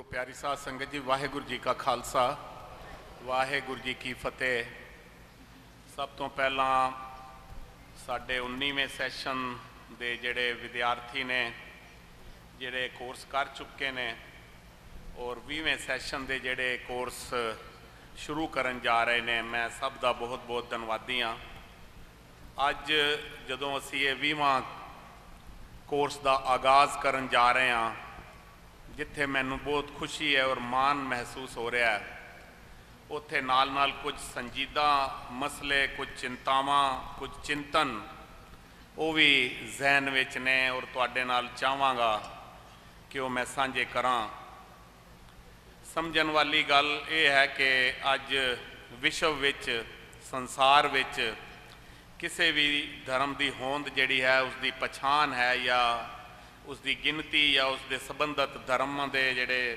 ਗੁਰੂ ਪਿਆਰੀ ਸਾਧ ਸੰਗਤ ਜੀ ਵਾਹਿਗੁਰੂ ਜੀ ਕਾ ਖਾਲਸਾ ਵਾਹਿਗੁਰੂ ਜੀ ਕੀ ਫਤਿਹ ਸਭ ਤੋਂ ਪਹਿਲਾਂ ਸਾਡੇ 19ਵੇਂ ਸੈਸ਼ਨ ਦੇ ਜਿਹੜੇ ਵਿਦਿਆਰਥੀ ਨੇ ਜਿਹੜੇ ਕੋਰਸ ਕਰ ਚੁੱਕੇ ਨੇ ਔਰ 20ਵੇਂ ਸੈਸ਼ਨ ਦੇ ਜਿਹੜੇ ਕੋਰਸ ਸ਼ੁਰੂ ਕਰਨ ਜਾ ਰਹੇ ਨੇ ਮੈਂ ਸਭ ਦਾ ਬਹੁਤ-ਬਹੁਤ ਧੰਨਵਾਦੀ ਹਾਂ ਅੱਜ ਜਦੋਂ ਅਸੀਂ ਇਹ 20ਵਾਂ ਕੋਰਸ ਦਾ ਆਗਾਜ਼ ਕਰਨ ਜਾ ਰਹੇ ਹਾਂ ਜਿੱਥੇ ਮੈਨੂੰ ਬਹੁਤ ਖੁਸ਼ੀ ਹੈ ਔਰ ਮਾਣ ਮਹਿਸੂਸ ਹੋ ਰਿਹਾ ਹੈ ਉੱਥੇ ਨਾਲ-ਨਾਲ ਕੁਝ ਸੰਜੀਦਾ ਮਸਲੇ ਕੁਝ ਚਿੰਤਾਵਾਂ ਕੁਝ ਚਿੰਤਨ ਉਹ ਵੀ ਜ਼ਹਿਨ ਵਿੱਚ ਨੇ ਔਰ ਤੁਹਾਡੇ ਨਾਲ ਚਾਹਾਂਗਾ ਕਿ ਉਹ ਮੈਂ ਸਾਂਝੇ ਕਰਾਂ ਸਮਝਣ ਵਾਲੀ ਗੱਲ ਇਹ ਹੈ ਕਿ ਅੱਜ ਵਿਸ਼ਵ ਵਿੱਚ ਸੰਸਾਰ ਵਿੱਚ ਕਿਸੇ ਵੀ ਧਰਮ ਦੀ ਹੋਂਦ ਜਿਹੜੀ ਹੈ ਉਸ ਦੀ ਪਛਾਣ ਹੈ ਜਾਂ ਉਸ ਦੀ ਗਿਣਤੀ ਜਾਂ ਉਸ ਦੇ ਸੰਬੰਧਤ ਧਰਮ ਦੇ ਜਿਹੜੇ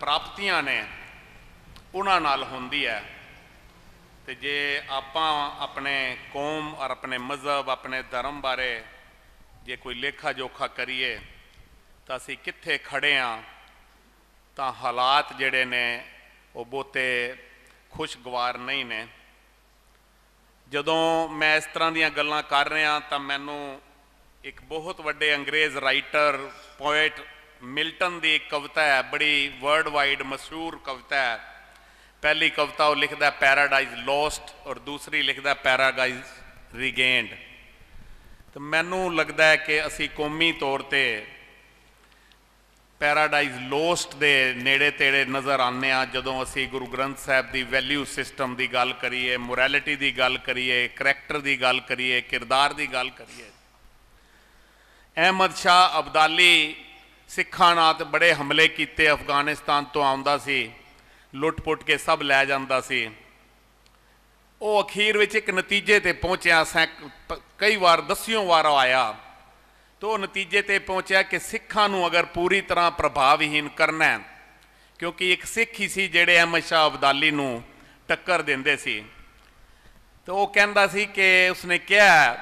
ਪ੍ਰਾਪਤੀਆਂ ਨੇ ਉਹਨਾਂ ਨਾਲ ਹੁੰਦੀ ਹੈ ਤੇ ਜੇ ਆਪਾਂ ਆਪਣੇ ਕੌਮ ਔਰ ਆਪਣੇ ਮਜ਼ਹਬ ਆਪਣੇ ਧਰਮ ਬਾਰੇ ਜੇ ਕੋਈ ਲੇਖਾ ਜੋਖਾ ਕਰੀਏ ਤਾਂ ਅਸੀਂ ਕਿੱਥੇ ਖੜੇ ਆ ਤਾਂ ਹਾਲਾਤ ਜਿਹੜੇ ਨੇ ਉਹ ਬਹੁਤੇ ਖੁਸ਼ਗਵਾਰ ਨਹੀਂ ਨੇ ਜਦੋਂ ਮੈਂ ਇਸ ਤਰ੍ਹਾਂ ਦੀਆਂ ਗੱਲਾਂ ਕਰ ਰਿਹਾ ਤਾਂ ਮੈਨੂੰ ਇੱਕ ਬਹੁਤ ਵੱਡੇ ਅੰਗਰੇਜ਼ ਰਾਈਟਰ ਪੋਇਟ ਮਿਲਟਨ ਦੀ ਕਵਿਤਾ ਹੈ ਬੜੀ ਵਰਲਡ ਵਾਈਡ ਮਸ਼ਹੂਰ ਕਵਿਤਾ ਹੈ ਪਹਿਲੀ ਕਵਿਤਾ ਉਹ ਲਿਖਦਾ ਪੈਰਾਡਾਈਜ਼ ਲੋਸਟ ਔਰ ਦੂਸਰੀ ਲਿਖਦਾ ਪੈਰਾਡਾਈਜ਼ ਰੀਗੇਨਡ ਤੇ ਮੈਨੂੰ ਲੱਗਦਾ ਹੈ ਕਿ ਅਸੀਂ ਕੌਮੀ ਤੌਰ ਤੇ ਪੈਰਾਡਾਈਜ਼ ਲੋਸਟ ਦੇ ਨੇੜੇ ਤੇੜੇ ਨਜ਼ਰ ਆਨੇ ਆ ਜਦੋਂ ਅਸੀਂ ਗੁਰੂ ਗ੍ਰੰਥ ਸਾਹਿਬ ਦੀ ਵੈਲਿਊ ਸਿਸਟਮ ਦੀ ਗੱਲ ਕਰੀਏ ਮੋਰੈਲਿਟੀ ਦੀ ਗੱਲ ਕਰੀਏ ਕੈਰੈਕਟਰ ਦੀ ਗੱਲ ਕਰੀਏ ਕਿਰਦਾਰ ਦੀ ਗੱਲ ਕਰੀਏ ਅਹਿਮਦ ਸ਼ਾਹ ਅਬਦਾਲੀ ਸਿੱਖਾਂ ਨਾਲ ਤੇ ਬੜੇ ਹਮਲੇ ਕੀਤੇ ਅਫਗਾਨਿਸਤਾਨ ਤੋਂ ਆਉਂਦਾ ਸੀ ਲੁੱਟ-ਪੁੱਟ ਕੇ ਸਭ ਲੈ ਜਾਂਦਾ ਸੀ ਉਹ ਅਖੀਰ ਵਿੱਚ ਇੱਕ ਨਤੀਜੇ ਤੇ ਪਹੁੰਚਿਆ ਕਈ ਵਾਰ ਦਸਿਓ ਵਾਰ ਆਇਆ ਤੋ ਨਤੀਜੇ ਤੇ ਪਹੁੰਚਿਆ ਕਿ ਸਿੱਖਾਂ ਨੂੰ ਅਗਰ ਪੂਰੀ ਤਰ੍ਹਾਂ ਪ੍ਰਭਾਵਹੀਨ ਕਰਨਾ ਹੈ ਕਿਉਂਕਿ ਇੱਕ ਸਿੱਖ ਹੀ ਸੀ ਜਿਹੜੇ ਅਹਿਮਦ ਸ਼ਾਹ ਅਬਦਾਲੀ ਨੂੰ ਟੱਕਰ ਦਿੰਦੇ ਸੀ ਤੇ ਉਹ ਕਹਿੰਦਾ ਸੀ ਕਿ ਉਸਨੇ ਕਿਹਾ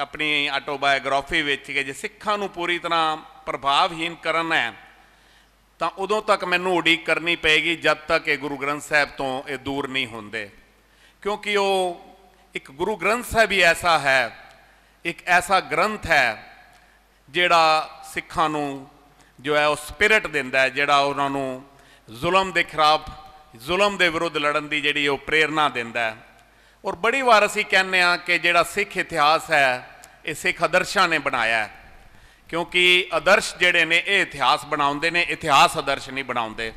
ਆਪਣੀ ਆਟੋਬਾਇਓਗ੍ਰਾਫੀ ਵਿੱਚ ਕਿ ਜੇ ਸਿੱਖਾਂ ਨੂੰ ਪੂਰੀ ਤਰ੍ਹਾਂ ਪ੍ਰਭਾਵਹੀਨ ਕਰਨਾ ਹੈ ਤਾਂ ਉਦੋਂ ਤੱਕ ਮੈਨੂੰ ਉਡੀਕ ਕਰਨੀ ਪਏਗੀ ਜਦ ਤੱਕ ਇਹ ਗੁਰੂ ਗ੍ਰੰਥ ਸਾਹਿਬ ਤੋਂ ਇਹ ਦੂਰ ਨਹੀਂ ਹੁੰਦੇ ਕਿਉਂਕਿ ਉਹ ਇੱਕ ਗੁਰੂ ਗ੍ਰੰਥ ਸਾਹਿਬ ਹੀ ਐਸਾ ਹੈ ਇੱਕ ਐਸਾ ਗ੍ਰੰਥ ਹੈ ਜਿਹੜਾ ਸਿੱਖਾਂ ਨੂੰ ਜੋ ਹੈ ਉਹ ਸਪਿਰਿਟ ਦਿੰਦਾ ਹੈ ਜਿਹੜਾ ਉਹਨਾਂ ਨੂੰ ਜ਼ੁਲਮ ਦੇ ਖਿਲਾਫ ਜ਼ੁਲਮ ਦੇ ਵਿਰੁੱਧ ਲੜਨ ਦੀ ਜਿਹੜੀ ਉਹ ਪ੍ਰੇਰਣਾ ਦਿੰਦਾ ਹੈ ਔਰ ਬੜੀ ਵਾਰ ਅਸੀਂ ਕਹਿੰਨੇ ਆ ਕਿ ਜਿਹੜਾ ਸਿੱਖ ਇਤਿਹਾਸ ਹੈ ਇਹ ਸਿੱਖ ਆਦਰਸ਼ਾਂ ਨੇ ਬਣਾਇਆ ਕਿਉਂਕਿ ਆਦਰਸ਼ ਜਿਹੜੇ ਨੇ ਇਹ ਇਤਿਹਾਸ ਬਣਾਉਂਦੇ ਨੇ ਇਤਿਹਾਸ ਆਦਰਸ਼ ਨਹੀਂ ਬਣਾਉਂਦੇ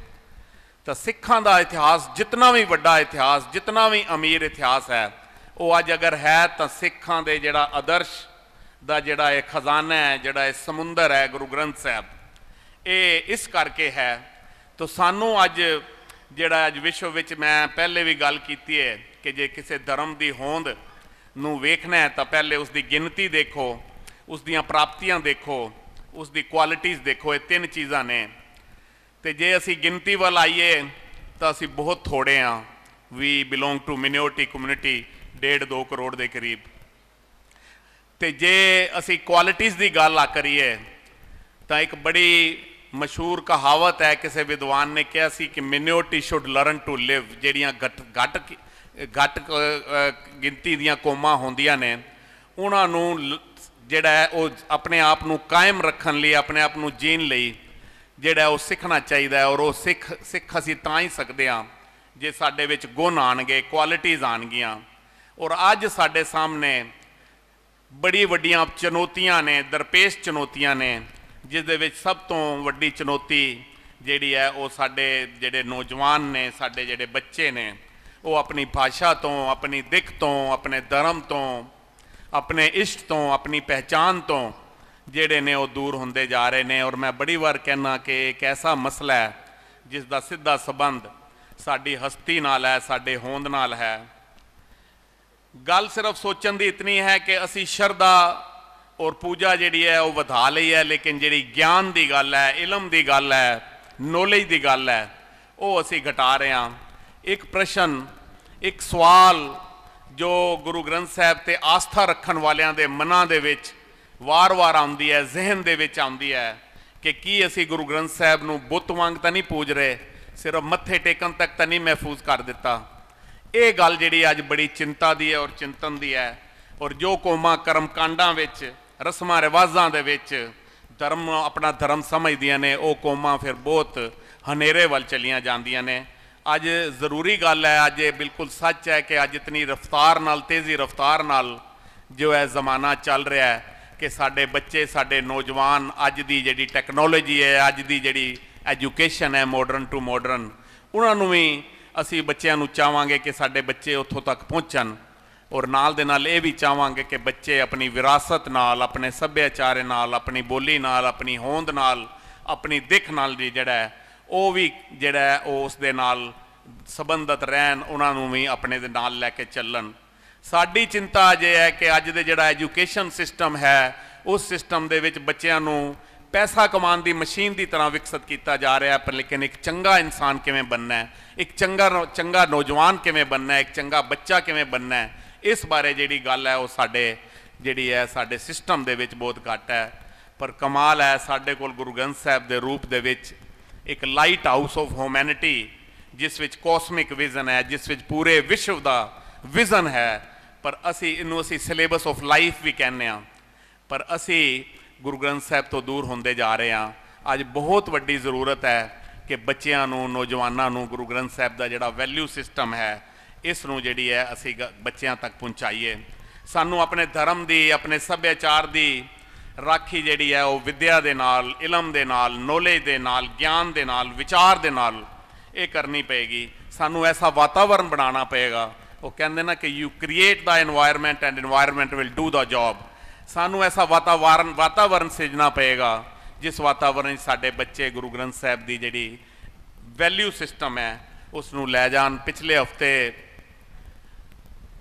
ਤਾਂ ਸਿੱਖਾਂ ਦਾ ਇਤਿਹਾਸ ਜਿੰਨਾ ਵੀ ਵੱਡਾ ਇਤਿਹਾਸ ਜਿੰਨਾ ਵੀ ਅਮੀਰ ਇਤਿਹਾਸ ਹੈ ਉਹ ਅੱਜ ਅਗਰ ਹੈ ਤਾਂ ਸਿੱਖਾਂ ਦੇ ਜਿਹੜਾ ਆਦਰਸ਼ ਦਾ ਜਿਹੜਾ ਇਹ ਖਜ਼ਾਨਾ ਹੈ ਜਿਹੜਾ ਇਹ ਸਮੁੰਦਰ ਹੈ ਗੁਰੂ ਗ੍ਰੰਥ ਸਾਹਿਬ ਇਹ ਇਸ ਕਰਕੇ ਹੈ ਤਾਂ ਸਾਨੂੰ ਅੱਜ ਜਿਹੜਾ ਅੱਜ ਵਿਸ਼ਵ ਵਿੱਚ ਮੈਂ ਪਹਿਲੇ ਵੀ ਗੱਲ ਕੀਤੀ ਹੈ ਕਿ ਜੇ ਕਿਸੇ ਧਰਮ ਦੀ ਹੋਂਦ ਨੂੰ ਵੇਖਣਾ ਹੈ ਤਾਂ ਪਹਿਲੇ ਉਸ ਦੀ ਗਿਣਤੀ ਦੇਖੋ ਉਸ ਦੀਆਂ ਪ੍ਰਾਪਤੀਆਂ ਦੇਖੋ ਉਸ ਦੀ ਕੁਆਲਿਟੀਆਂ ਦੇਖੋ ਇਹ ਤਿੰਨ ਚੀਜ਼ਾਂ ਨੇ ਤੇ ਜੇ ਅਸੀਂ ਗਿਣਤੀ ਵੱਲ ਆਈਏ ਤਾਂ ਅਸੀਂ ਬਹੁਤ ਥੋੜੇ ਆ we belong to minority community 1.5 2 crore ਦੇ ਕਰੀਬ ਤੇ ਜੇ ਅਸੀਂ ਕੁਆਲਿਟੀਆਂ ਦੀ ਗੱਲ ਆ ਕਰੀਏ ਤਾਂ ਇੱਕ ਬੜੀ ਮਸ਼ਹੂਰ ਕਹਾਵਤ ਹੈ ਕਿਸੇ ਵਿਦਵਾਨ ਨੇ ਕਿਹਾ ਸੀ ਕਿ minority should learn to live ਜਿਹੜੀਆਂ ਘਟ ਘਟ ਘੱਟ ਗਿਣਤੀ ਦੀਆਂ ਕੋਮਾ ਹੁੰਦੀਆਂ ਨੇ ਉਹਨਾਂ ਨੂੰ ਜਿਹੜਾ ਉਹ ਆਪਣੇ ਆਪ ਨੂੰ ਕਾਇਮ ਰੱਖਣ ਲਈ ਆਪਣੇ ਆਪ ਨੂੰ ਜੀਣ ਲਈ ਜਿਹੜਾ ਉਹ ਸਿੱਖਣਾ ਚਾਹੀਦਾ ਹੈ ਔਰ ਉਹ ਸਿੱਖ ਸਿੱਖ ਅਸੀਂ ਤਾਂ ਹੀ ਸਕਦੇ ਆ ਜੇ ਸਾਡੇ ਵਿੱਚ ਗੁਣ ਆਣਗੇ ਕੁਆਲਿਟੀਆਂ ਆਣਗੀਆਂ ਔਰ ਅੱਜ ਸਾਡੇ ਸਾਹਮਣੇ ਬੜੀ ਵੱਡੀਆਂ ਚੁਣੌਤੀਆਂ ਨੇ ਦਰਪੇਸ਼ ਚੁਣੌਤੀਆਂ ਨੇ ਜਿਸ ਦੇ ਵਿੱਚ ਸਭ ਤੋਂ ਵੱਡੀ ਚੁਣੌਤੀ ਜਿਹੜੀ ਹੈ ਉਹ ਸਾਡੇ ਜਿਹੜੇ ਨੌਜਵਾਨ ਨੇ ਸਾਡੇ ਜਿਹੜੇ ਬੱਚੇ ਨੇ ਉਹ ਆਪਣੀ ਭਾਸ਼ਾ ਤੋਂ ਆਪਣੀ ਦਿੱਖ ਤੋਂ ਆਪਣੇ ਧਰਮ ਤੋਂ ਆਪਣੇ ਇਸ਼ਟ ਤੋਂ ਆਪਣੀ ਪਹਿਚਾਨ ਤੋਂ ਜਿਹੜੇ ਨੇ ਉਹ ਦੂਰ ਹੁੰਦੇ ਜਾ ਰਹੇ ਨੇ ਔਰ ਮੈਂ ਬੜੀ ਵਾਰ ਕਹਿਣਾ ਕਿ ਇੱਕ ਐਸਾ ਮਸਲਾ ਹੈ ਜਿਸ ਦਾ ਸਿੱਧਾ ਸਬੰਧ ਸਾਡੀ ਹਸਤੀ ਨਾਲ ਹੈ ਸਾਡੇ ਹੋਂਦ ਨਾਲ ਹੈ ਗੱਲ ਸਿਰਫ ਸੋਚਣ ਦੀ ਇਤਨੀ ਹੈ ਕਿ ਅਸੀਂ ਸ਼ਰਧਾ ਔਰ ਪੂਜਾ ਜਿਹੜੀ ਹੈ ਉਹ ਵਧਾ ਲਈ ਹੈ ਲੇਕਿਨ ਜਿਹੜੀ ਗਿਆਨ ਦੀ ਗੱਲ ਹੈ ਇਲਮ ਦੀ ਗੱਲ ਹੈ ਨੋਲੇਜ ਦੀ ਗੱਲ ਹੈ ਉਹ ਅਸੀਂ ਘਟਾ ਰਹੇ ਹਾਂ ਇੱਕ ਪ੍ਰਸ਼ਨ ਇੱਕ ਸਵਾਲ ਜੋ ਗੁਰੂ ਗ੍ਰੰਥ ਸਾਹਿਬ ਤੇ ਆਸਥਾ ਰੱਖਣ ਵਾਲਿਆਂ ਦੇ ਮਨਾਂ ਦੇ ਵਿੱਚ ਵਾਰ-ਵਾਰ ਆਉਂਦੀ ਹੈ ਜ਼ਿਹਨ ਦੇ ਵਿੱਚ ਆਉਂਦੀ ਹੈ ਕਿ ਕੀ ਅਸੀਂ ਗੁਰੂ ਗ੍ਰੰਥ ਸਾਹਿਬ ਨੂੰ ਬੁੱਤ ਵਾਂਗ ਤਾਂ ਨਹੀਂ ਪੂਜ ਰਹੇ ਸਿਰਫ ਮੱਥੇ ਟੇਕਣ ਤੱਕ ਤਾਂ ਨਹੀਂ ਮਹਿਫੂਜ਼ ਕਰ ਦਿੱਤਾ ਇਹ ਗੱਲ ਜਿਹੜੀ ਅੱਜ ਬੜੀ ਚਿੰਤਾ ਦੀ ਹੈ ਔਰ ਚਿੰਤਨ ਦੀ ਹੈ ਔਰ ਜੋ ਕੋਮਾ ਕਾਂਡਾਂ ਵਿੱਚ ਰਸਮਾਂ ਰਿਵਾਜ਼ਾਂ ਦੇ ਵਿੱਚ ਧਰਮ ਆਪਣਾ ਧਰਮ ਸਮਝਦੀਆਂ ਨੇ ਉਹ ਕੋਮਾਂ ਫਿਰ ਬਹੁਤ ਹਨੇਰੇ ਵੱਲ ਚਲੀਆਂ ਜਾਂਦੀਆਂ ਨੇ ਅੱਜ ਜ਼ਰੂਰੀ ਗੱਲ ਹੈ ਅੱਜ ਇਹ ਬਿਲਕੁਲ ਸੱਚ ਹੈ ਕਿ ਅੱਜ ਇਤਨੀ ਰਫ਼ਤਾਰ ਨਾਲ ਤੇਜ਼ੀ ਰਫ਼ਤਾਰ ਨਾਲ ਜੋ ਹੈ ਜ਼ਮਾਨਾ ਚੱਲ ਰਿਹਾ ਹੈ ਕਿ ਸਾਡੇ ਬੱਚੇ ਸਾਡੇ ਨੌਜਵਾਨ ਅੱਜ ਦੀ ਜਿਹੜੀ ਟੈਕਨੋਲੋਜੀ ਹੈ ਅੱਜ ਦੀ ਜਿਹੜੀ ਐਜੂਕੇਸ਼ਨ ਹੈ ਮਾਡਰਨ ਟੂ ਮਾਡਰਨ ਉਹਨਾਂ ਨੂੰ ਵੀ ਅਸੀਂ ਬੱਚਿਆਂ ਨੂੰ ਚਾਹਾਂਗੇ ਕਿ ਸਾਡੇ ਬੱਚੇ ਉੱਥੋਂ ਤੱਕ ਪਹੁੰਚਣ ਔਰ ਨਾਲ ਦੇ ਨਾਲ ਇਹ ਵੀ ਚਾਹਾਂਗੇ ਕਿ ਬੱਚੇ ਆਪਣੀ ਵਿਰਾਸਤ ਨਾਲ ਆਪਣੇ ਸੱਭਿਆਚਾਰ ਨਾਲ ਆਪਣੀ ਬੋਲੀ ਨਾਲ ਆਪਣੀ ਹੋਂਦ ਨਾਲ ਆਪਣੀ ਦਿੱਖ ਨਾਲ ਜਿਹੜਾ ਉਹ ਵੀ ਜਿਹੜਾ ਉਸ ਦੇ ਨਾਲ ਸਬੰਧਤ ਰਹਿਣ ਉਹਨਾਂ ਨੂੰ ਵੀ ਆਪਣੇ ਦੇ ਨਾਲ ਲੈ ਕੇ ਚੱਲਣ ਸਾਡੀ ਚਿੰਤਾ ਜੇ ਹੈ ਕਿ ਅੱਜ ਦੇ ਜਿਹੜਾ ਐਜੂਕੇਸ਼ਨ ਸਿਸਟਮ ਹੈ ਉਸ ਸਿਸਟਮ ਦੇ ਵਿੱਚ ਬੱਚਿਆਂ ਨੂੰ ਪੈਸਾ ਕਮਾਉਣ ਦੀ ਮਸ਼ੀਨ ਦੀ ਤਰ੍ਹਾਂ ਵਿਕਸਿਤ ਕੀਤਾ ਜਾ ਰਿਹਾ ਪਰ ਲੇਕਿਨ ਇੱਕ ਚੰਗਾ ਇਨਸਾਨ ਕਿਵੇਂ ਬੰਨਣਾ ਹੈ ਇੱਕ ਚੰਗਾ ਚੰਗਾ ਨੌਜਵਾਨ ਕਿਵੇਂ ਬੰਨਣਾ ਹੈ ਇੱਕ ਚੰਗਾ ਬੱਚਾ ਕਿਵੇਂ ਬੰਨਣਾ ਹੈ ਇਸ ਬਾਰੇ ਜਿਹੜੀ ਗੱਲ ਹੈ ਉਹ ਸਾਡੇ ਜਿਹੜੀ ਹੈ ਸਾਡੇ ਸਿਸਟਮ ਦੇ ਵਿੱਚ ਬਹੁਤ ਘੱਟ ਹੈ ਪਰ ਕਮਾਲ ਹੈ ਸਾਡੇ ਕੋਲ ਗੁਰੂ ਗ੍ਰੰਥ ਸਾਹਿਬ ਦੇ ਰੂਪ ਦੇ ਵਿੱਚ ਇੱਕ ਲਾਈਟ ਹਾਊਸ ਆਫ ਹਿਊਮੈਨਿਟੀ ਜਿਸ ਵਿੱਚ ਕੋਸਮਿਕ ਵਿਜ਼ਨ ਹੈ ਜਿਸ ਵਿੱਚ ਪੂਰੇ ਵਿਸ਼ਵ ਦਾ ਵਿਜ਼ਨ ਹੈ ਪਰ ਅਸੀਂ ਇਹਨੂੰ ਅਸੀਂ ਸਿਲੇਬਸ ਆਫ ਲਾਈਫ ਵੀ ਕਹਿੰਨੇ ਆ ਪਰ ਅਸੀਂ ਗੁਰੂ ਗ੍ਰੰਥ ਸਾਹਿਬ ਤੋਂ ਦੂਰ ਹੁੰਦੇ ਜਾ ਰਹੇ ਆ ਅੱਜ ਬਹੁਤ ਵੱਡੀ ਜ਼ਰੂਰਤ ਹੈ ਕਿ ਬੱਚਿਆਂ ਨੂੰ ਨੌਜਵਾਨਾਂ ਨੂੰ ਗੁਰੂ ਗ੍ਰੰਥ ਸਾਹਿਬ ਦਾ ਜਿਹੜਾ ਵੈਲਿਊ ਸਿਸਟਮ ਹੈ ਇਸ ਨੂੰ ਜਿਹੜੀ ਹੈ ਅਸੀਂ ਬੱਚਿਆਂ ਤੱਕ ਪਹੁੰਚਾਈਏ ਸਾਨੂੰ ਆਪਣੇ ਧਰਮ ਦੀ ਆਪਣੇ ਸੱਭਿਆਚਾਰ ਦੀ ਰਾਖੀ ਜਿਹੜੀ ਹੈ ਉਹ ਵਿਦਿਆ ਦੇ ਨਾਲ ਇਲਮ ਦੇ ਨਾਲ ਨੋਲੇਜ ਦੇ ਨਾਲ ਗਿਆਨ ਦੇ ਨਾਲ ਵਿਚਾਰ ਦੇ ਨਾਲ ਇਹ ਕਰਨੀ ਪਏਗੀ ਸਾਨੂੰ ਐਸਾ ਵਾਤਾਵਰਣ ਬਣਾਉਣਾ ਪਏਗਾ ਉਹ ਕਹਿੰਦੇ ਨਾ ਕਿ you create the environment and environment will do the job ਸਾਨੂੰ ਐਸਾ ਵਾਤਾਵਰਣ ਵਾਤਾਵਰਣ ਸਿਰਜਣਾ ਪਏਗਾ ਜਿਸ ਵਾਤਾਵਰਣ ਵਿੱਚ ਸਾਡੇ ਬੱਚੇ ਗੁਰੂ ਗ੍ਰੰਥ ਸਾਹਿਬ ਦੀ ਜਿਹੜੀ ਵੈਲਿਊ ਸਿਸਟਮ ਹੈ ਉਸ ਨੂੰ ਲੈ ਜਾਣ ਪਿਛਲੇ ਹਫਤੇ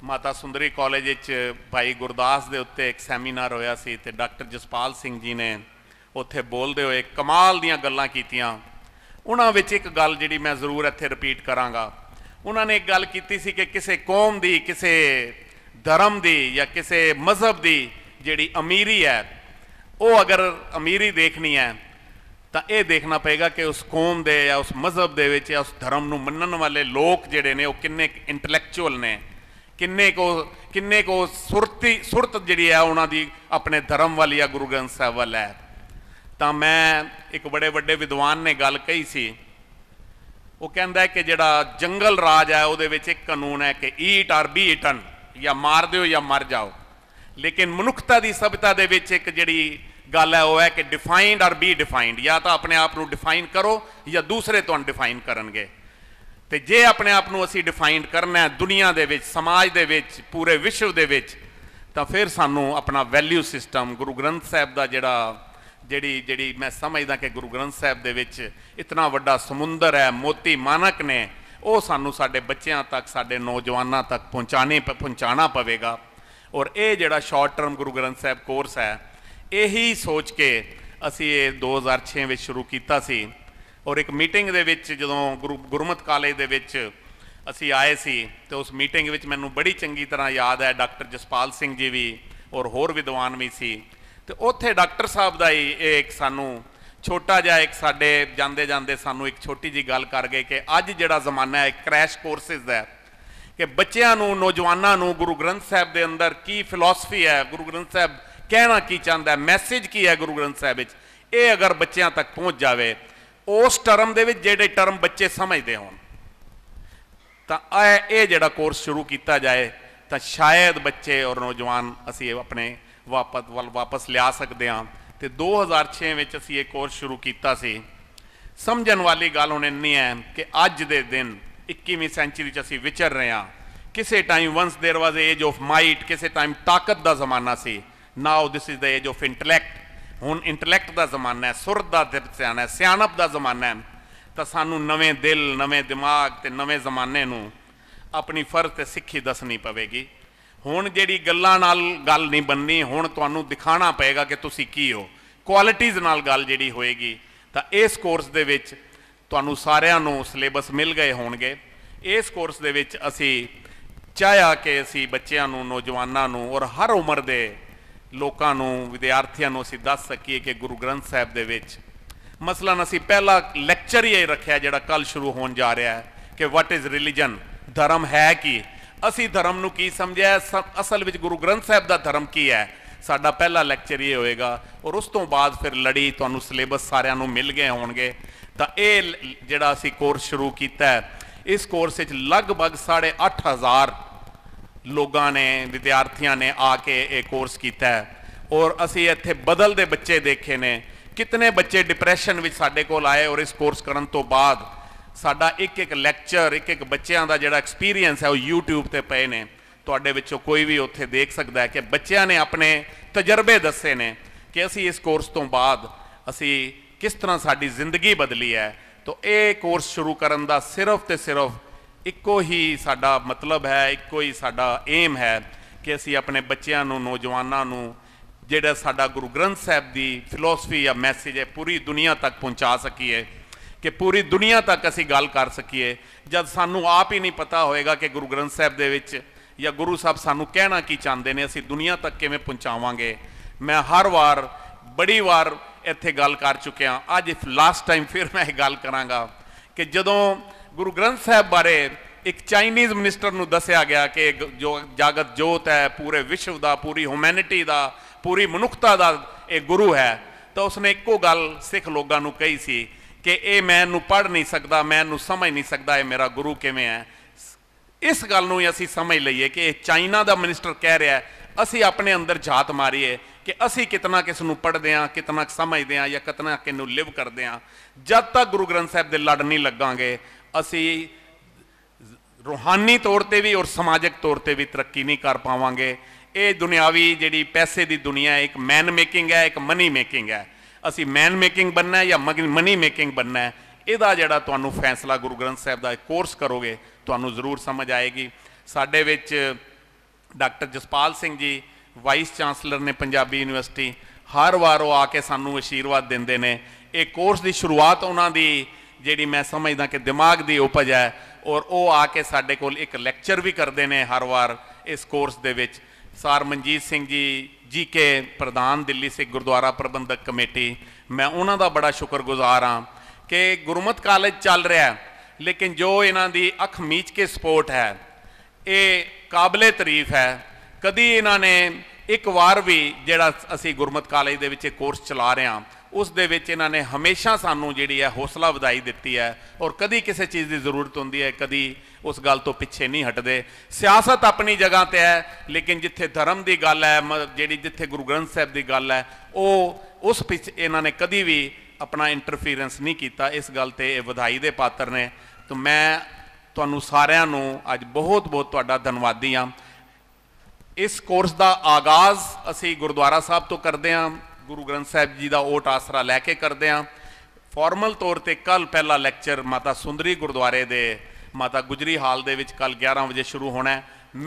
ਮਾਤਾ ਸੁੰਦਰੀ ਕਾਲਜ ਵਿੱਚ ਭਾਈ ਗੁਰਦਾਸ ਦੇ ਉੱਤੇ ਇੱਕ ਸੈਮੀਨਾਰ ਹੋਇਆ ਸੀ ਤੇ ਡਾਕਟਰ ਜਸਪਾਲ ਸਿੰਘ ਜੀ ਨੇ ਉੱਥੇ ਬੋਲਦੇ ਹੋਏ ਕਮਾਲ ਦੀਆਂ ਗੱਲਾਂ ਕੀਤੀਆਂ ਉਹਨਾਂ ਵਿੱਚ ਇੱਕ ਗੱਲ ਜਿਹੜੀ ਮੈਂ ਜ਼ਰੂਰ ਇੱਥੇ ਰਿਪੀਟ ਕਰਾਂਗਾ ਉਹਨਾਂ ਨੇ ਇੱਕ ਗੱਲ ਕੀਤੀ ਸੀ ਕਿ ਕਿਸੇ ਕੌਮ ਦੀ ਕਿਸੇ ਧਰਮ ਦੀ ਜਾਂ ਕਿਸੇ ਮਜ਼ਹਬ ਦੀ ਜਿਹੜੀ ਅਮੀਰੀ ਹੈ ਉਹ ਅਗਰ ਅਮੀਰੀ ਦੇਖਣੀ ਹੈ ਤਾਂ ਇਹ ਦੇਖਣਾ ਪਏਗਾ ਕਿ ਉਸ ਕੌਮ ਦੇ ਜਾਂ ਉਸ ਮਜ਼ਹਬ ਦੇ ਵਿੱਚ ਜਾਂ ਉਸ ਧਰਮ ਨੂੰ ਮੰਨਣ ਵਾਲੇ ਲੋਕ ਜਿਹੜੇ ਨੇ ਉਹ ਕਿੰਨੇ ਇੰਟੈਲੈਕਚੁਅਲ ਨੇ ਕਿੰਨੇ ਕੋ ਕਿੰਨੇ ਕੋ ਸੁਰਤੀ ਸੁਰਤ ਜਿਹੜੀ ਆ ਉਹਨਾਂ ਦੀ ਆਪਣੇ ਧਰਮ ਵਾਲੀ ਆ ਗੁਰੂ ਗ੍ਰੰਥ ਸਾਹਿਬ ਵਾਲਾ ਹੈ ਤਾਂ ਮੈਂ ਇੱਕ ਬੜੇ ਵੱਡੇ ਵਿਦਵਾਨ ਨੇ ਗੱਲ ਕਹੀ ਸੀ ਉਹ ਕਹਿੰਦਾ ਕਿ ਜਿਹੜਾ ਜੰਗਲ ਰਾਜ ਹੈ ਉਹਦੇ ਵਿੱਚ ਇੱਕ ਕਾਨੂੰਨ ਹੈ ਕਿ ਈਟ ਆਰ ਬੀ ਈਟਨ ਜਾਂ ਮਾਰ ਦਿਓ ਜਾਂ ਮਰ ਜਾਓ ਲੇਕਿਨ ਮਨੁੱਖਤਾ ਦੀ ਸਭਿਤਾ ਦੇ ਵਿੱਚ ਇੱਕ ਜਿਹੜੀ ਗੱਲ ਹੈ ਉਹ ਹੈ ਕਿ ਡਿਫਾਈਨਡ ਆਰ ਬੀ ਡਿਫਾਈਨਡ ਜਾਂ ਤਾਂ ਆਪਣੇ ਆਪ ਨੂੰ ਡਿਫਾਈਨ ਕਰੋ ਜਾਂ ਦੂਸਰੇ ਤੁਹਾਨੂੰ ਡਿਫਾਈਨ ਕਰਨਗੇ ਤੇ ਜੇ ਆਪਣੇ ਆਪ ਨੂੰ ਅਸੀਂ ਡਿਫਾਈਨ ਕਰਨਾ ਹੈ ਦੁਨੀਆ ਦੇ ਵਿੱਚ ਸਮਾਜ ਦੇ ਵਿੱਚ ਪੂਰੇ ਵਿਸ਼ਵ ਦੇ ਵਿੱਚ ਤਾਂ ਫਿਰ ਸਾਨੂੰ ਆਪਣਾ ਵੈਲਿਊ ਸਿਸਟਮ ਗੁਰੂ ਗ੍ਰੰਥ ਸਾਹਿਬ ਦਾ ਜਿਹੜਾ ਜਿਹੜੀ ਜਿਹੜੀ ਮੈਂ ਸਮਝਦਾ ਕਿ ਗੁਰੂ ਗ੍ਰੰਥ ਸਾਹਿਬ ਦੇ ਵਿੱਚ ਇਤਨਾ ਵੱਡਾ ਸਮੁੰਦਰ ਹੈ ਮੋਤੀ ਮਾਨਕ ਨੇ ਉਹ ਸਾਨੂੰ ਸਾਡੇ ਬੱਚਿਆਂ ਤੱਕ ਸਾਡੇ ਨੌਜਵਾਨਾਂ ਤੱਕ ਪਹੁੰਚਾਣੇ ਪਹੁੰਚਾਣਾ ਪਵੇਗਾ ਔਰ ਇਹ ਜਿਹੜਾ short term Guru Granth Sahib course ਹੈ ਇਹੀ ਸੋਚ ਕੇ ਅਸੀਂ ਇਹ 2006 ਵਿੱਚ ਸ਼ੁਰੂ ਕੀਤਾ ਸੀ ਔਰ ਇੱਕ ਮੀਟਿੰਗ ਦੇ ਵਿੱਚ ਜਦੋਂ ਗੁਰਮਤ ਕਾਲਜ ਦੇ ਵਿੱਚ ਅਸੀਂ ਆਏ ਸੀ ਤੇ ਉਸ ਮੀਟਿੰਗ ਵਿੱਚ ਮੈਨੂੰ ਬੜੀ ਚੰਗੀ ਤਰ੍ਹਾਂ ਯਾਦ ਹੈ ਡਾਕਟਰ ਜਸਪਾਲ ਸਿੰਘ ਜੀ ਵੀ ਔਰ ਹੋਰ ਵਿਦਵਾਨ ਵੀ ਸੀ ਤੇ ਉੱਥੇ ਡਾਕਟਰ ਸਾਹਿਬ ਦਾ ਹੀ ਇਹ ਇੱਕ ਸਾਨੂੰ ਛੋਟਾ ਜਿਹਾ ਇੱਕ ਸਾਡੇ ਜਾਂਦੇ ਜਾਂਦੇ ਸਾਨੂੰ ਇੱਕ ਛੋਟੀ ਜੀ ਗੱਲ ਕਰ ਗਏ ਕਿ ਅੱਜ ਜਿਹੜਾ ਜ਼ਮਾਨਾ ਹੈ ਕ੍ਰੈਸ਼ ਕੋਰਸਸ ਦਾ ਕਿ ਬੱਚਿਆਂ ਨੂੰ ਨੌਜਵਾਨਾਂ ਨੂੰ ਗੁਰੂ ਗ੍ਰੰਥ ਸਾਹਿਬ ਦੇ ਅੰਦਰ ਕੀ ਫਿਲਾਸਫੀ ਹੈ ਗੁਰੂ ਗ੍ਰੰਥ ਸਾਹਿਬ ਕਹਿਣਾ ਕੀ ਚਾਹੁੰਦਾ ਹੈ ਮੈਸੇਜ ਕੀ ਹੈ ਗੁਰੂ ਗ੍ਰੰਥ ਸਾਹਿਬ ਵਿੱਚ ਇਹ ਅਗਰ ਬੱਚਿਆਂ ਤੱਕ ਪਹੁੰਚ ਜਾਵੇ ਉਸ ਟਰਮ ਦੇ ਵਿੱਚ ਜਿਹੜੇ ਟਰਮ ਬੱਚੇ ਸਮਝਦੇ ਹੋਣ ਤਾਂ ਇਹ ਇਹ ਜਿਹੜਾ ਕੋਰਸ ਸ਼ੁਰੂ ਕੀਤਾ ਜਾਏ ਤਾਂ ਸ਼ਾਇਦ ਬੱਚੇ ਔਰ ਨੌਜਵਾਨ ਅਸੀਂ ਆਪਣੇ ਵਾਪਸ ਵੱਲ ਵਾਪਸ ਲਿਆ ਸਕਦੇ ਹਾਂ ਤੇ 2006 ਵਿੱਚ ਅਸੀਂ ਇਹ ਕੋਰਸ ਸ਼ੁਰੂ ਕੀਤਾ ਸੀ ਸਮਝਣ ਵਾਲੀ ਗੱਲ ਹੁਣ ਇੰਨੀ ਹੈ ਕਿ ਅੱਜ ਦੇ ਦਿਨ 21ਵੀਂ ਸੈਂਚਰੀ 'ਚ ਅਸੀਂ ਵਿਚਰ ਰਹੇ ਹਾਂ ਕਿਸੇ time once there was age of might ਕਿਸੇ ਟਾਈਮ ਤਾਕਤ ਦਾ ਜ਼ਮਾਨਾ ਸੀ now this is the age of intellect ਹੁਣ ਇੰਟੈਲੈਕਟ ਦਾ ਜ਼ਮਾਨਾ ਹੈ ਸੁਰਤ ਦਾ ਸਿਆਣਾ ਹੈ ਸਿਆਣਪ ਦਾ ਜ਼ਮਾਨਾ ਹੈ ਤਾਂ ਸਾਨੂੰ ਨਵੇਂ ਦਿਲ ਨਵੇਂ ਦਿਮਾਗ ਤੇ ਨਵੇਂ ਜ਼ਮਾਨੇ ਨੂੰ ਆਪਣੀ ਫਰਜ਼ ਤੇ ਸਿੱਖੀ ਦੱਸਣੀ ਪਵੇਗੀ ਹੁਣ ਜਿਹੜੀ ਗੱਲਾਂ ਨਾਲ ਗੱਲ ਨਹੀਂ ਬੰਨੀ ਹੁਣ ਤੁਹਾਨੂੰ ਦਿਖਾਣਾ ਪਏਗਾ ਕਿ ਤੁਸੀਂ ਕੀ ਹੋ ਕੁਆਲਿਟੀਜ਼ ਨਾਲ ਗੱਲ ਜਿਹੜੀ ਹੋਏਗੀ ਤਾਂ ਇਸ ਕੋਰਸ ਦੇ ਵਿੱਚ ਤੁਹਾਨੂੰ ਸਾਰਿਆਂ ਨੂੰ ਸਿਲੇਬਸ ਮਿਲ ਗਏ ਹੋਣਗੇ ਇਸ ਕੋਰਸ ਦੇ ਵਿੱਚ ਅਸੀਂ ਚਾਹਿਆ ਕਿ ਅਸੀਂ ਬੱਚਿਆਂ ਨੂੰ ਨੌਜਵਾਨਾਂ ਨੂੰ ਔਰ ਹਰ ਉਮਰ ਦੇ ਲੋਕਾਂ ਨੂੰ ਵਿਦਿਆਰਥੀਆਂ ਨੂੰ ਅਸੀਂ ਦੱਸ ਸਕੀਏ ਕਿ ਗੁਰੂ ਗ੍ਰੰਥ ਸਾਹਿਬ ਦੇ ਵਿੱਚ ਮਸਲਾ ਅਸੀਂ ਪਹਿਲਾ ਲੈਕਚਰ ਹੀ ਰੱਖਿਆ ਜਿਹੜਾ ਕੱਲ ਸ਼ੁਰੂ ਹੋਣ ਜਾ ਰਿਹਾ ਹੈ ਕਿ ਵਾਟ ਇਜ਼ ਰਿਲੀਜੀਅਨ ਧਰਮ ਹੈ ਕੀ ਅਸੀਂ ਧਰਮ ਨੂੰ ਕੀ ਸਮਝਿਆ ਅਸਲ ਵਿੱਚ ਗੁਰੂ ਗ੍ਰੰਥ ਸਾਹਿਬ ਦਾ ਧਰਮ ਕੀ ਹੈ ਸਾਡਾ ਪਹਿਲਾ ਲੈਕਚਰ ਇਹ ਹੋਏਗਾ ਔਰ ਉਸ ਤੋਂ ਬਾਅਦ ਫਿਰ ਲੜੀ ਤੁਹਾਨੂੰ ਸਿਲੇਬਸ ਸਾਰਿਆਂ ਨੂੰ ਮਿਲ ਗਏ ਹੋਣਗੇ ਤਾਂ ਇਹ ਜਿਹੜਾ ਅਸੀਂ ਕੋਰਸ ਸ਼ੁਰੂ ਕੀਤਾ ਹੈ ਇਸ ਕੋਰਸ ਵਿੱਚ ਲਗਭਗ 8500 ਲੋਕਾਂ ਨੇ ਵਿਦਿਆਰਥੀਆਂ ਨੇ ਆ ਕੇ ਇਹ ਕੋਰਸ ਕੀਤਾ ਹੈ ਔਰ ਅਸੀਂ ਇੱਥੇ ਬਦਲਦੇ ਬੱਚੇ ਦੇਖੇ ਨੇ ਕਿਤਨੇ ਬੱਚੇ ਡਿਪਰੈਸ਼ਨ ਵਿੱਚ ਸਾਡੇ ਕੋਲ ਆਏ ਔਰ ਇਸ ਕੋਰਸ ਕਰਨ ਤੋਂ ਬਾਅਦ ਸਾਡਾ ਇੱਕ ਇੱਕ ਲੈਕਚਰ ਇੱਕ ਇੱਕ ਬੱਚਿਆਂ ਦਾ ਜਿਹੜਾ ਐਕਸਪੀਰੀਅੰਸ ਹੈ ਉਹ YouTube ਤੇ ਪਏ ਨੇ ਤੁਹਾਡੇ ਵਿੱਚੋਂ ਕੋਈ ਵੀ ਉੱਥੇ ਦੇਖ ਸਕਦਾ ਹੈ ਕਿ ਬੱਚਿਆਂ ਨੇ ਆਪਣੇ ਤਜਰਬੇ ਦੱਸੇ ਨੇ ਕਿ ਅਸੀਂ ਇਸ ਕੋਰਸ ਤੋਂ ਬਾਅਦ ਅਸੀਂ ਕਿਸ ਤਰ੍ਹਾਂ ਸਾਡੀ ਜ਼ਿੰਦਗੀ ਬਦਲੀ ਹੈ ਤਾਂ ਇਹ ਕੋਰਸ ਸ਼ੁਰੂ ਕਰਨ ਦਾ ਸਿਰਫ ਤੇ ਸਿਰਫ ਇੱਕੋ ਹੀ ਸਾਡਾ ਮਤਲਬ ਹੈ ਇੱਕੋ ਹੀ ਸਾਡਾ ਏਮ ਹੈ ਕਿ ਅਸੀਂ ਆਪਣੇ ਬੱਚਿਆਂ ਨੂੰ ਨੌਜਵਾਨਾਂ ਨੂੰ ਜਿਹੜਾ ਸਾਡਾ ਗੁਰੂ ਗ੍ਰੰਥ ਸਾਹਿਬ ਦੀ ਫਿਲਾਸਫੀ ਜਾਂ ਮੈਸੇਜ ਹੈ ਪੂਰੀ ਦੁਨੀਆ ਤੱਕ ਪਹੁੰਚਾ ਸਕੀਏ ਕਿ ਪੂਰੀ ਦੁਨੀਆ ਤੱਕ ਅਸੀਂ ਗੱਲ ਕਰ ਸਕੀਏ ਜਦ ਸਾਨੂੰ ਆਪ ਹੀ ਨਹੀਂ ਪਤਾ ਹੋਏਗਾ ਕਿ ਗੁਰੂ ਗ੍ਰੰਥ ਸਾਹਿਬ ਦੇ ਵਿੱਚ ਜਾਂ ਗੁਰੂ ਸਾਹਿਬ ਸਾਨੂੰ ਕਹਿਣਾ ਕੀ ਚਾਹੁੰਦੇ ਨੇ ਅਸੀਂ ਦੁਨੀਆ ਤੱਕ ਕਿਵੇਂ ਪਹੁੰਚਾਵਾਂਗੇ ਮੈਂ ਹਰ ਵਾਰ ਬੜੀ ਵਾਰ ਇੱਥੇ ਗੱਲ ਕਰ ਚੁੱਕਿਆ ਅੱਜ ਲਾਸਟ ਟਾਈਮ ਫਿਰ ਮੈਂ ਇਹ ਗੱਲ ਕਰਾਂਗਾ ਕਿ ਜਦੋਂ ਗੁਰੂ ਗ੍ਰੰਥ ਸਾਹਿਬ ਬਾਰੇ ਇੱਕ ਚਾਈਨੀਜ਼ ਮਿਨਿਸਟਰ ਨੂੰ ਦੱਸਿਆ ਗਿਆ ਕਿ ਜੋ ਜਾਗਤ ਜੋਤ ਹੈ ਪੂਰੇ ਵਿਸ਼ਵ ਦਾ ਪੂਰੀ ਹਿਊਮੈਨਿਟੀ ਦਾ ਪੂਰੀ ਮਨੁੱਖਤਾ ਦਾ ਇਹ ਗੁਰੂ ਹੈ ਤਾਂ ਉਸਨੇ ਇੱਕੋ ਗੱਲ ਸਿੱਖ ਲੋਕਾਂ ਨੂੰ ਕਹੀ ਸੀ ਕਿ ਇਹ ਮੈਂ ਨੂੰ ਪੜ ਨਹੀਂ ਸਕਦਾ ਮੈਂ ਨੂੰ ਸਮਝ ਨਹੀਂ ਸਕਦਾ ਇਹ ਮੇਰਾ ਗੁਰੂ ਕਿਵੇਂ ਹੈ ਇਸ ਗੱਲ ਨੂੰ ਅਸੀਂ ਸਮਝ ਲਈਏ ਕਿ ਇਹ ਚਾਈਨਾ ਦਾ ਮਿਨਿਸਟਰ ਕਹਿ ਰਿਹਾ ਅਸੀਂ ਆਪਣੇ ਅੰਦਰ ਝਾਤ ਮਾਰੀਏ ਕਿ ਅਸੀਂ ਕਿਤਨਾ ਕਿਸ ਨੂੰ ਪੜਦੇ ਆ ਕਿਤਨਾ ਸਮਝਦੇ ਆ ਜਾਂ ਕਿਤਨਾ ਕਿਨੂੰ ਲਿਵ ਕਰਦੇ ਆ ਜਦ ਤੱਕ ਗੁਰੂ ਗ੍ਰੰਥ ਸਾਹਿਬ ਦੇ ਲੜ ਨਹੀਂ ਲੱਗਾਂਗੇ ਅਸੀਂ ਰੂਹਾਨੀ ਤੌਰ ਤੇ ਵੀ ਔਰ ਸਮਾਜਿਕ ਤੌਰ ਤੇ ਵੀ ਤਰੱਕੀ ਨਹੀਂ ਕਰ ਪਾਵਾਂਗੇ ਇਹ ਦੁਨਿਆਵੀ ਜਿਹੜੀ ਪੈਸੇ ਦੀ ਦੁਨੀਆ ਹੈ ਇੱਕ ਮੈਨ ਮੇਕਿੰਗ ਹੈ ਇੱਕ ਮਨੀ ਮੇਕਿੰਗ ਹੈ ਅਸੀਂ ਮੈਨ ਮੇਕਿੰਗ ਬੰਨਾ ਹੈ ਜਾਂ ਮਨੀ ਮੇਕਿੰਗ ਬੰਨਾ ਹੈ ਇਹਦਾ ਜਿਹੜਾ ਤੁਹਾਨੂੰ ਫੈਸਲਾ ਗੁਰੂ ਗ੍ਰੰਥ ਸਾਹਿਬ ਦਾ ਕੋਰਸ ਕਰੋਗੇ ਤੁਹਾਨੂੰ ਜ਼ਰੂਰ ਸਮਝ ਆਏਗੀ ਸਾਡੇ ਵਿੱਚ ਡਾਕਟਰ ਜਸਪਾਲ ਸਿੰਘ ਜੀ ਵਾਈਸ ਚਾਂਸਲਰ ਨੇ ਪੰਜਾਬੀ ਯੂਨੀਵਰਸਿਟੀ ਹਰ ਵਾਰ ਉਹ ਆ ਕੇ ਸਾਨੂੰ ਅਸ਼ੀਰਵਾਦ ਦਿੰਦੇ ਨੇ ਇਹ ਕੋਰਸ ਦੀ ਸ਼ੁਰੂਆਤ ਉਹਨਾਂ ਦੀ ਜਿਹੜੀ ਮੈਂ ਸਮਝਦਾ ਕਿ ਦਿਮਾਗ ਦੀ ਉਪਜ ਹੈ ਔਰ ਉਹ ਆ ਕੇ ਸਾਡੇ ਕੋਲ ਇੱਕ ਲੈਕਚਰ ਵੀ ਕਰਦੇ ਨੇ ਹਰ ਵਾਰ ਇਸ ਕੋਰਸ ਦੇ ਵਿੱਚ ਸਰ ਮਨਜੀਤ ਸਿੰਘ ਜੀ ਜੀ ਕੇ ਪ੍ਰਧਾਨ ਦਿੱਲੀ ਸਿੱਖ ਗੁਰਦੁਆਰਾ ਪ੍ਰਬੰਧਕ ਕਮੇਟੀ ਮੈਂ ਉਹਨਾਂ ਦਾ ਬੜਾ ਸ਼ੁਕਰਗੁਜ਼ਾਰ ਹਾਂ ਕਿ ਗੁਰਮਤ ਕਾਲਜ ਚੱਲ ਰਿਹਾ ਹੈ ਲੇਕਿਨ ਜੋ ਇਹਨਾਂ ਦੀ ਅੱਖ ਮੀਚ ਕੇ ਸਪੋਰਟ ਹੈ ਇਹ ਕਾਬਲੇ ਤਾਰੀਫ ਹੈ ਕਦੀ ਇਹਨਾਂ ਨੇ ਇੱਕ ਵਾਰ ਵੀ ਜਿਹੜਾ ਅਸੀਂ ਗੁਰਮਤ ਕਾਲਜ ਦੇ ਵਿੱਚ ਇਹ ਕੋਰਸ ਚਲਾ ਰਹੇ ਹਾਂ ਉਸ ਦੇ ਵਿੱਚ ਇਹਨਾਂ ਨੇ ਹਮੇਸ਼ਾ ਸਾਨੂੰ ਜਿਹੜੀ ਹੈ ਹੌਸਲਾ ਵਧਾਈ ਦਿੱਤੀ ਹੈ ਔਰ ਕਦੀ ਕਿਸੇ ਚੀਜ਼ ਦੀ ਜ਼ਰੂਰਤ ਹੁੰਦੀ ਹੈ ਕਦੀ ਉਸ ਗੱਲ ਤੋਂ ਪਿੱਛੇ ਨਹੀਂ ਹਟਦੇ ਸਿਆਸਤ ਆਪਣੀ ਜਗ੍ਹਾ ਤੇ ਹੈ ਲੇਕਿਨ ਜਿੱਥੇ ਧਰਮ ਦੀ ਗੱਲ ਹੈ ਜਿਹੜੀ ਜਿੱਥੇ ਗੁਰੂ ਗ੍ਰੰਥ ਸਾਹਿਬ ਦੀ ਗੱਲ ਹੈ ਉਹ ਉਸ ਪਿੱਛੇ ਇਹਨਾਂ ਨੇ ਕਦੀ ਵੀ ਆਪਣਾ ਇੰਟਰਫੀਰੈਂਸ ਨਹੀਂ ਕੀਤਾ ਇਸ ਗੱਲ ਤੇ ਇਹ ਵਧਾਈ ਦੇ ਪਾਤਰ ਨੇ ਤਾਂ ਮੈਂ ਤੁਹਾਨੂੰ ਸਾਰਿਆਂ ਨੂੰ ਅੱਜ ਬਹੁਤ-ਬਹੁਤ ਤੁਹਾਡਾ ਧੰਨਵਾਦੀ ਹਾਂ ਇਸ ਕੋਰਸ ਦਾ ਆਗਾਜ਼ ਅਸੀਂ ਗੁਰਦੁਆਰਾ ਸਾਹਿਬ ਤੋਂ ਕਰਦੇ ਹਾਂ ਗੁਰੂ ਗ੍ਰੰਥ ਸਾਹਿਬ ਜੀ ਦਾ ਓਟ ਆਸਰਾ ਲੈ ਕੇ ਕਰਦੇ ਆਂ ਫਾਰਮਲ ਤੌਰ ਤੇ ਕੱਲ ਪਹਿਲਾ ਲੈਕਚਰ ਮਾਤਾ ਸੁੰਦਰੀ ਗੁਰਦੁਆਰੇ ਦੇ ਮਾਤਾ ਗੁਜਰੀ ਹਾਲ ਦੇ ਵਿੱਚ ਕੱਲ 11 ਵਜੇ ਸ਼ੁਰੂ ਹੋਣਾ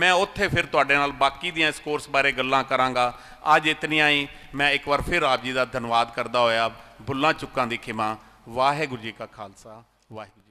ਮੈਂ ਉੱਥੇ ਫਿਰ ਤੁਹਾਡੇ ਨਾਲ ਬਾਕੀ ਦੀਆਂ ਇਸ ਕੋਰਸ ਬਾਰੇ ਗੱਲਾਂ ਕਰਾਂਗਾ ਅੱਜ ਇਤਨੀਆਂ ਹੀ ਮੈਂ ਇੱਕ ਵਾਰ ਫਿਰ ਆਪ ਜੀ ਦਾ ਧੰਨਵਾਦ ਕਰਦਾ ਹੋਇਆ ਬੁੱਲਾਂ ਚੁੱਕਾਂ ਦੀ ਖਿਮਾ ਵਾਹਿਗੁਰੂ ਜੀ ਕਾ ਖਾਲਸਾ ਵਾਹਿਗੁਰੂ